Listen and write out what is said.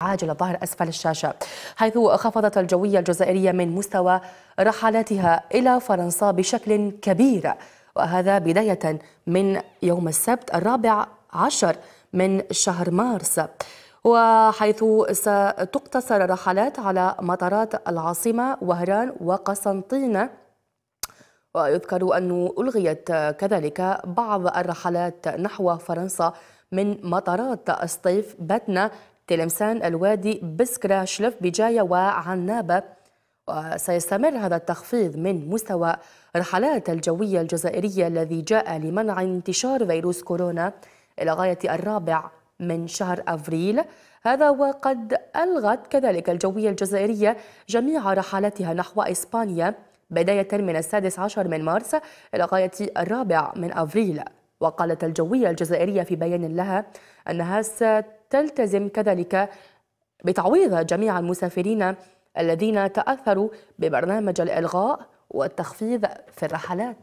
عاجل الظهر أسفل الشاشة حيث خفضت الجوية الجزائرية من مستوى رحلاتها إلى فرنسا بشكل كبير وهذا بداية من يوم السبت الرابع عشر من شهر مارس وحيث ستقتصر الرحلات على مطارات العاصمة وهران وقسنطينة ويذكر أنه ألغيت كذلك بعض الرحلات نحو فرنسا من مطارات الصيف باتنا تلمسان الوادي بسكرا شلف بجاية وعنابة وسيستمر هذا التخفيض من مستوى رحلات الجوية الجزائرية الذي جاء لمنع انتشار فيروس كورونا إلى غاية الرابع من شهر أفريل هذا وقد ألغت كذلك الجوية الجزائرية جميع رحلاتها نحو إسبانيا بداية من السادس عشر من مارس إلى غاية الرابع من أفريل وقالت الجوية الجزائرية في بيان لها أنها ست تلتزم كذلك بتعويض جميع المسافرين الذين تأثروا ببرنامج الإلغاء والتخفيض في الرحلات